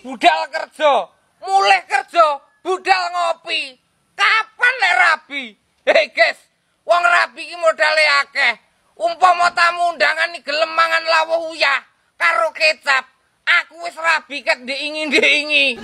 budal kerja mulai kerja budal ngopi kapan nih rabi hei guys wong rabi ini modalnya akeh umpama tamu undangan nih gelemangan lawa huya karo kecap aku wis rabi kat diingin diingin